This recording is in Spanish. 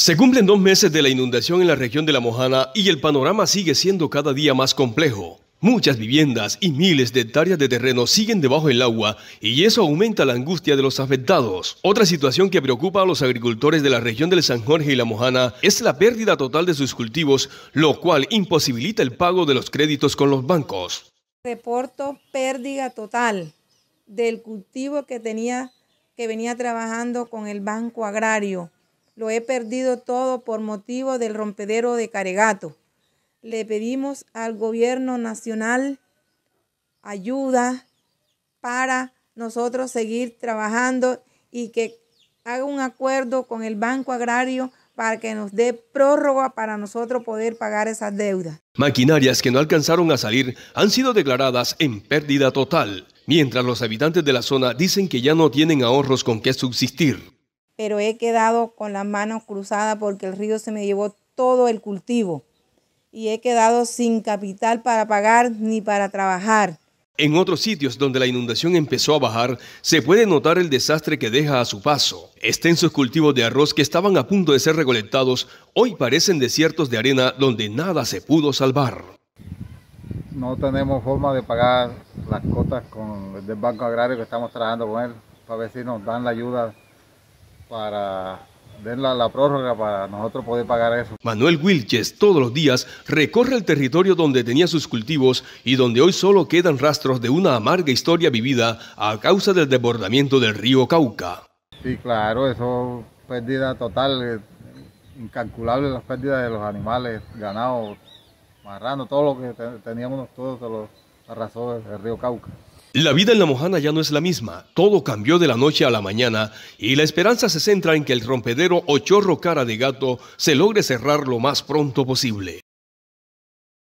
Se cumplen dos meses de la inundación en la región de La Mojana y el panorama sigue siendo cada día más complejo. Muchas viviendas y miles de hectáreas de terreno siguen debajo del agua y eso aumenta la angustia de los afectados. Otra situación que preocupa a los agricultores de la región del San Jorge y La Mojana es la pérdida total de sus cultivos, lo cual imposibilita el pago de los créditos con los bancos. Reporto pérdida total del cultivo que tenía que venía trabajando con el Banco Agrario lo he perdido todo por motivo del rompedero de Caregato. Le pedimos al gobierno nacional ayuda para nosotros seguir trabajando y que haga un acuerdo con el Banco Agrario para que nos dé prórroga para nosotros poder pagar esas deudas. Maquinarias que no alcanzaron a salir han sido declaradas en pérdida total, mientras los habitantes de la zona dicen que ya no tienen ahorros con qué subsistir pero he quedado con las manos cruzadas porque el río se me llevó todo el cultivo y he quedado sin capital para pagar ni para trabajar. En otros sitios donde la inundación empezó a bajar, se puede notar el desastre que deja a su paso. Extensos cultivos de arroz que estaban a punto de ser recolectados, hoy parecen desiertos de arena donde nada se pudo salvar. No tenemos forma de pagar las cotas con el del Banco Agrario que estamos trabajando con él, para ver si nos dan la ayuda para ver la, prórroga para nosotros poder pagar eso. Manuel Wilches todos los días recorre el territorio donde tenía sus cultivos y donde hoy solo quedan rastros de una amarga historia vivida a causa del desbordamiento del río Cauca. Sí, claro, eso pérdida total, eh, incalculable las pérdidas de los animales, ganados, marrano, todo lo que teníamos nosotros se los arrasó el río Cauca. La vida en la Mojana ya no es la misma. Todo cambió de la noche a la mañana y la esperanza se centra en que el rompedero o chorro cara de gato se logre cerrar lo más pronto posible.